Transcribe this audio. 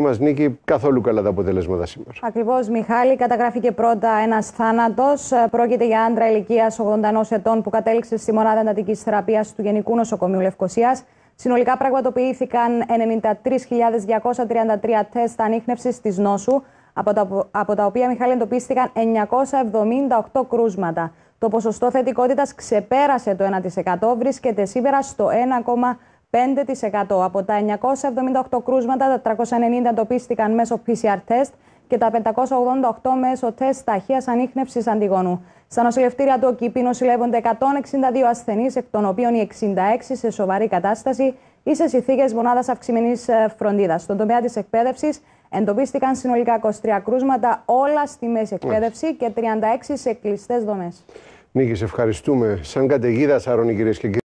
μας νίκη καθόλου καλά τα αποτελέσματα σήμερα. Ακριβώς, Μιχάλη. Καταγράφηκε πρώτα ένας θάνατος. Πρόκειται για άντρα ηλικίας 81 ετών που κατέληξε στη μονάδα εντατικής θεραπείας του Γενικού Νοσοκομείου Λευκοσίας. Συνολικά πραγματοποιήθηκαν 93.233 τεστ ανείχνευσης της νόσου, από τα, από τα οποία, Μιχάλη, εντοπίστηκαν 978 κρούσματα. Το ποσοστό θετικότητας ξεπέρασε το 1%, βρίσκεται σήμερα στο 1,5%. 5% από τα 978 κρούσματα, τα 390 εντοπίστηκαν μέσω PCR test και τα 588 μέσω τεστ ταχείας ανείχνευσης αντιγόνου. Στα νοσηλευτήρια του ΟΚΙΠΗ νοσηλεύονται 162 ασθενείς, εκ των οποίων οι 66 σε σοβαρή κατάσταση ή σε συνθήκες μονάδας αυξημένης ε, φροντίδας. Στον τομέα της εκπαίδευσης εντοπίστηκαν συνολικά 23 κρούσματα, όλα στη μέση εκπαίδευση και 36 σε κλειστές δομές. Νίκη, ευχαριστούμε. Σαν καταιγίδα, Σάρων, κυρίες και κύριοι.